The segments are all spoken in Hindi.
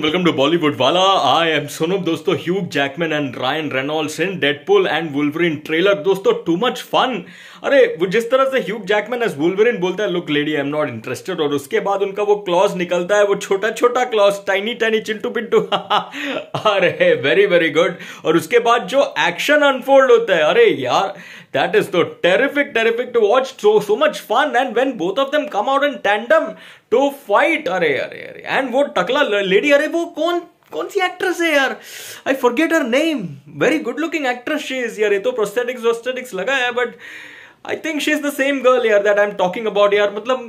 वेलकम टू बॉलीवुड वाला आई एम सोनू दोस्तों Hugh Jackman and Ryan Reynolds in Deadpool and Wolverine trailer दोस्तों टू मच फन अरे वो जिस तरह से ह्यूग जैकमैन एज वुल्वरिन बोलता है look lady I am not interested और उसके बाद उनका वो क्लॉज निकलता है वो छोटा छोटा claws tiny tiny Chintu Pintu अरे वेरी वेरी गुड और उसके बाद जो एक्शन अनफोल्ड होता है अरे यार दैट इज तो terrific terrific to watch so so much fun and when both of them come out in tandem to fight अरे अरे अरे एंड वो टकला लेडी अरे अरे वो कौन कौन सी एक्ट्रेस है यार I forget her name very good looking actress she is यार ये तो प्रोस्थेटिक्स वोस्थेटिक्स लगा है but I think she is the same girl यार that I am talking about यार मतलब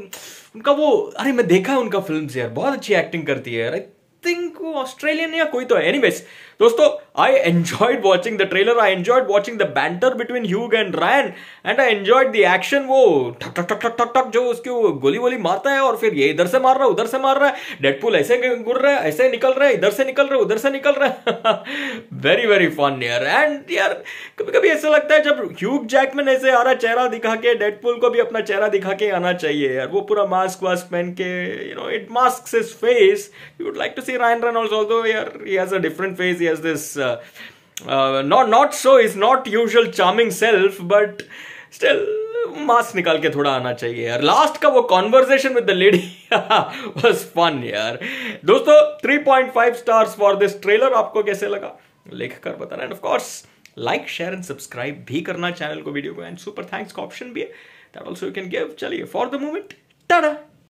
उनका वो अरे मैं देखा है उनका फिल्म यार बहुत अच्छी एक्टिंग करती है यार आई थिंक वो ऑस्ट्रेलियन या कोई तो है एनीवेज दोस्तों I enjoyed watching the trailer I enjoyed watching the banter between Hugh and Ryan and I enjoyed the action वो ठक ठक ठक ठक ठक ठक जो उसकी गोली वोली मारता है और फिर ये इधर से मार रहा है उधर से मार रहा है डेडपुल ऐसे घुर रहा है ऐसे निकल रहा है इधर से निकल रहा है उधर से निकल रहा है वेरी वेरी फन यार एंड यार कभी कभी ऐसा लगता है जब ह्यूग जैकमैन ऐसे आ रहा चेहरा दिखा के डेडपुल को भी अपना चेहरा दिखा के आना चाहिए यार वो पूरा मास्क वास्क पहन के you know it mask face you would like to see see Ryan Reynolds, although he, are, he has a different face, he has this uh, uh, not not so his not usual charming self, but still mask निकाल के थोड़ा आना चाहिए यार लास्ट का वो conversation with the lady was fun यार दोस्तों 3.5 स्टार्स फॉर दिस ट्रेलर आपको कैसे लगा लिख कर बताना and of course like share and subscribe भी करना चैनल को वीडियो को एंड सुपर थैंक्स का ऑप्शन भी है that also you can give चलिए फॉर द मोमेंट टाटा